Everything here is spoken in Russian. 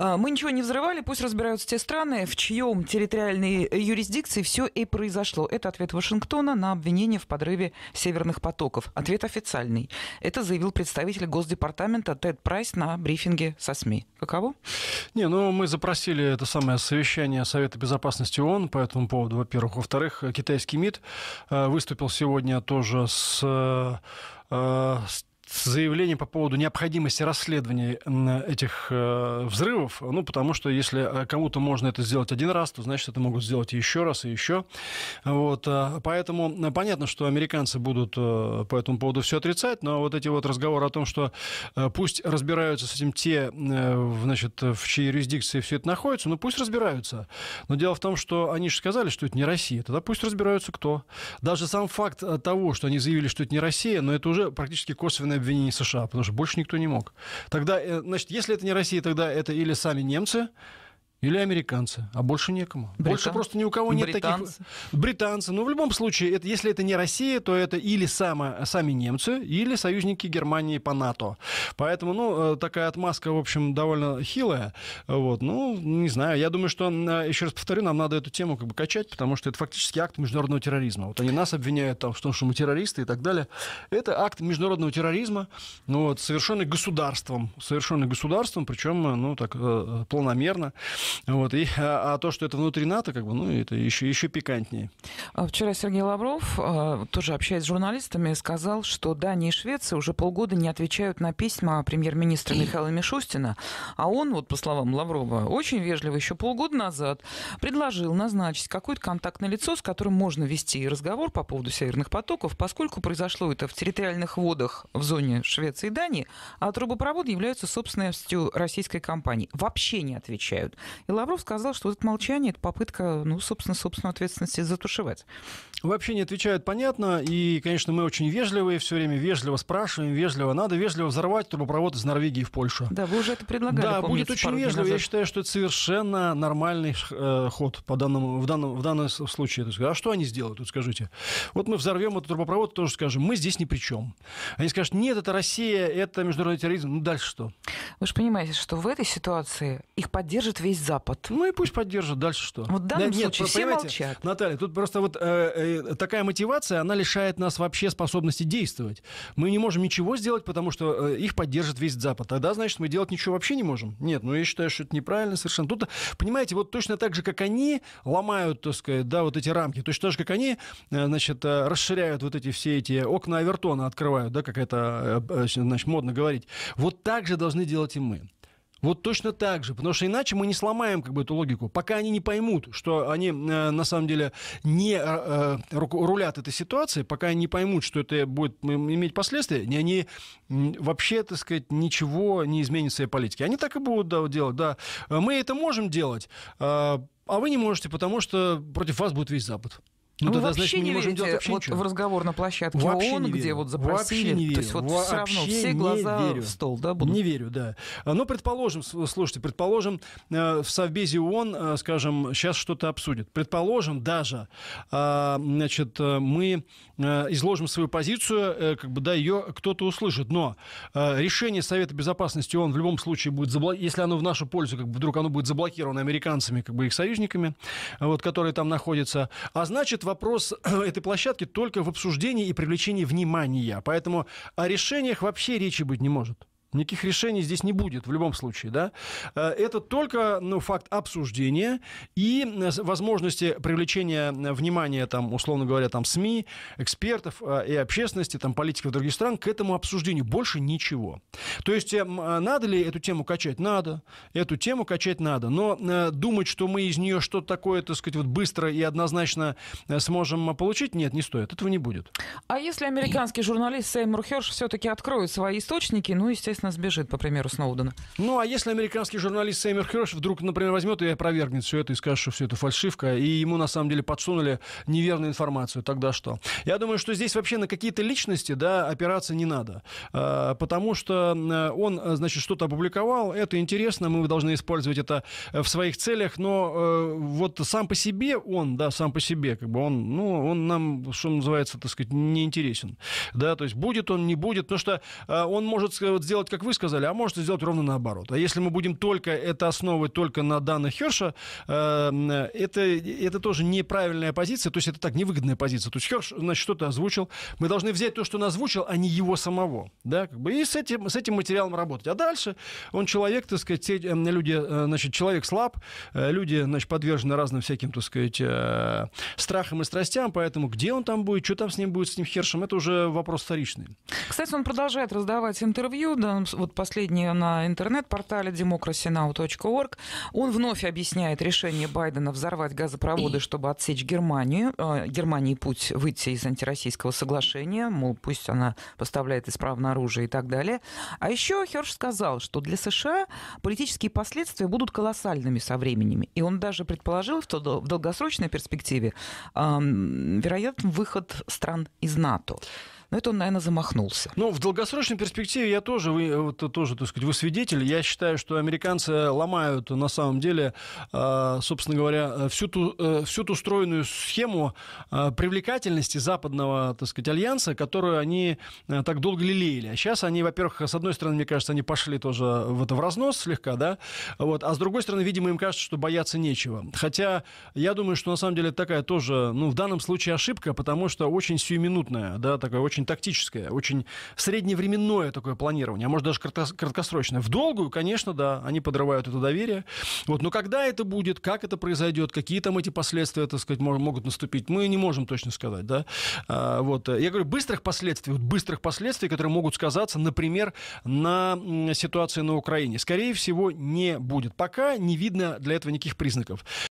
А, мы ничего не взрывали, пусть разбираются те страны, в чьем территориальной э, юрисдикции все и произошло. Это ответ Вашингтона на обвинение в подрыве северных потоков. Ответ официальный. Это заявил представитель Госдепартамента Тед Прайс на брифинге со СМИ. Каково? Не, ну мы запросили это самое совещание Совета Безопасности ООН по этому поводу, во-первых. Во-вторых, китайский МИД э, выступил сегодня тоже с э, с заявление по поводу необходимости расследования этих э, взрывов. Ну, потому что если э, кому-то можно это сделать один раз, то значит это могут сделать еще раз и еще. Вот, э, поэтому понятно, что американцы будут э, по этому поводу все отрицать, но вот эти вот разговоры о том, что пусть разбираются с этим те, значит, в чьей юрисдикции все это находится, ну пусть разбираются. Но дело в том, что они же сказали, что это не Россия. Тогда пусть разбираются кто. Даже сам факт того, что они заявили, что это не Россия, но это уже практически косвенное обвинение Армении США, потому что больше никто не мог. Тогда, э, значит, если это не Россия, тогда это или сами немцы, или американцы, а больше некому. Британ... Больше просто ни у кого нет британцы. таких... Британцы. Ну, в любом случае, это, если это не Россия, то это или сама, сами немцы, или союзники Германии по НАТО. Поэтому, ну, э, такая отмазка, в общем, довольно хилая. Вот, ну, не знаю. Я думаю, что, э, еще раз повторю, нам надо эту тему как бы качать, потому что это фактически акт международного терроризма. Вот они нас обвиняют там, в том, что мы террористы и так далее. Это акт международного терроризма, ну, вот, совершенный государством. Совершенный государством, причем, э, ну, так, планомерно. Вот. И, а, а то, что это внутри НАТО, как бы, ну, это еще, еще пикантнее. А вчера Сергей Лавров, а, тоже общаясь с журналистами, сказал, что Дания и Швеция уже полгода не отвечают на письма премьер-министра Михаила Мишустина. А он, вот по словам Лаврова, очень вежливо еще полгода назад предложил назначить какое-то контактное лицо, с которым можно вести разговор по поводу северных потоков, поскольку произошло это в территориальных водах в зоне Швеции и Дании, а трубопровод является собственностью российской компании. Вообще не отвечают. И Лавров сказал, что это молчание – это попытка, ну, собственно, собственно, ответственности затушевать. Вообще не отвечают, понятно. И, конечно, мы очень вежливые все время, вежливо спрашиваем, вежливо надо, вежливо взорвать трубопровод из Норвегии в Польшу. Да, вы уже это предлагали. Да, будет очень вежливо. Я считаю, что это совершенно нормальный э, ход по данному, в, данном, в данном случае. А что они сделают, вот скажите? Вот мы взорвем этот трубопровод, тоже скажем, мы здесь ни при чем. Они скажут, нет, это Россия, это международный терроризм, ну дальше что? Вы же понимаете, что в этой ситуации их поддержит весь Запад. Ну и пусть поддержат. Дальше что? Вот в данном да, случае нет, все молчат. Наталья, тут просто вот э, э, такая мотивация, она лишает нас вообще способности действовать. Мы не можем ничего сделать, потому что э, их поддержит весь Запад. Тогда, значит, мы делать ничего вообще не можем. Нет, ну я считаю, что это неправильно совершенно. Тут, понимаете, вот точно так же, как они ломают, так сказать, да, вот эти рамки, точно так же, как они, э, значит, расширяют вот эти все эти окна Авертона открывают, да, как это, значит, модно говорить. Вот так же должны делать и мы. Вот точно так же, потому что иначе мы не сломаем как бы эту логику, пока они не поймут, что они э, на самом деле не э, э рулят этой ситуацией, пока они не поймут, что это будет иметь последствия, они вообще, так сказать, ничего не изменит в своей политике. Они так и будут да, делать, да, э, мы это можем делать, э, а вы не можете, потому что против вас будет весь Запад. Ну, ну Вы тогда, вообще значит, мы не можем верите вообще вот в разговор на площадке вообще ООН, где вот запросили, вообще не верю. то есть вот вообще все равно все глаза верю. в стол, да, будут? Не верю, да. А, но ну, предположим, слушайте, предположим, э, в Совбезе ООН, э, скажем, сейчас что-то обсудят. Предположим, даже, э, значит, мы изложим свою позицию, как бы, да, ее кто-то услышит, но решение Совета Безопасности ООН в любом случае будет, заблокировано, если оно в нашу пользу, как бы вдруг оно будет заблокировано американцами, как бы их союзниками, вот, которые там находятся, а значит, вопрос этой площадки только в обсуждении и привлечении внимания. Поэтому о решениях вообще речи быть не может. Никаких решений здесь не будет в любом случае, да. Э, это только ну, факт обсуждения и э, возможности привлечения э, внимания, там, условно говоря, там, СМИ, экспертов и общественности, там, политиков других стран к этому обсуждению. Больше ничего. То есть эм, надо ли эту тему качать? Надо. Эту тему качать надо. Но думать, что мы из нее что-то такое, так сказать, вот быстро и однозначно сможем получить, нет, не стоит. Этого не будет. А если американский журналист Сеймур Херш все-таки откроет свои источники, ну, естественно, естественно, сбежит, по примеру Сноудена. Ну, а если американский журналист Сэмер Херш вдруг, например, возьмет и опровергнет все это и скажет, что все это фальшивка, и ему на самом деле подсунули неверную информацию, тогда что? Я думаю, что здесь вообще на какие-то личности, да, опираться не надо, а, потому что э, он, э, значит, что-то опубликовал, это интересно, мы должны использовать это э, в своих целях, но вот сам по себе он, да, сам по себе, как бы он, ну, он нам, что называется, так сказать, неинтересен, да, то есть будет он, не будет, потому что он может вот, сделать вот как вы сказали, а может сделать ровно наоборот. А если мы будем только это основывать только на данных Херша, э, это, это тоже неправильная позиция, то есть это так, невыгодная позиция. То есть Херш, значит, что-то озвучил. Мы должны взять то, что он озвучил, а не его самого. Да, как бы, и с этим, с этим материалом работать. А дальше он человек, так сказать, те, э, люди, э, значит, человек слаб, э, люди, значит, подвержены разным всяким, так сказать, страхам и страстям, поэтому где он там будет, что там с ним будет, с ним Хершем, это уже вопрос вторичный. Кстати, он продолжает раздавать интервью, да, данном, вот последнее на интернет-портале democracynow.org, он вновь объясняет решение Байдена взорвать газопроводы, чтобы отсечь Германию, э, Германии путь выйти из антироссийского соглашения, мол, пусть она поставляет исправно оружие и так далее. А еще Херш сказал, что для США политические последствия будут колоссальными со временем. И он даже предположил, что в долгосрочной перспективе э, вероятен выход стран из НАТО. Но это он, наверное, замахнулся. Ну, в долгосрочной перспективе я тоже, вы, э, вот, тоже, так сказать, вы свидетель. Я считаю, что американцы ломают, на самом деле, э, собственно говоря, всю ту, э, всю ту стройную схему привлекательности западного, так сказать, альянса, которую они так долго лелеяли. А сейчас они, во-первых, с одной стороны, мне кажется, они пошли тоже в это в разнос слегка, да, вот, а с другой стороны, видимо, им кажется, что бояться нечего. Хотя я думаю, что на самом деле такая тоже, ну, в данном случае ошибка, потому что очень сиюминутная, да, такая очень очень тактическое, очень средневременное такое планирование, а может даже краткосрочное. В долгую, конечно, да, они подрывают это доверие. Вот, но когда это будет, как это произойдет, какие там эти последствия, так сказать, могут наступить, мы не можем точно сказать, да. А, вот, э, я говорю, быстрых последствий, вот быстрых последствий, которые могут сказаться, например, на ситуации на Украине, скорее всего, не будет. Пока не видно для этого никаких признаков.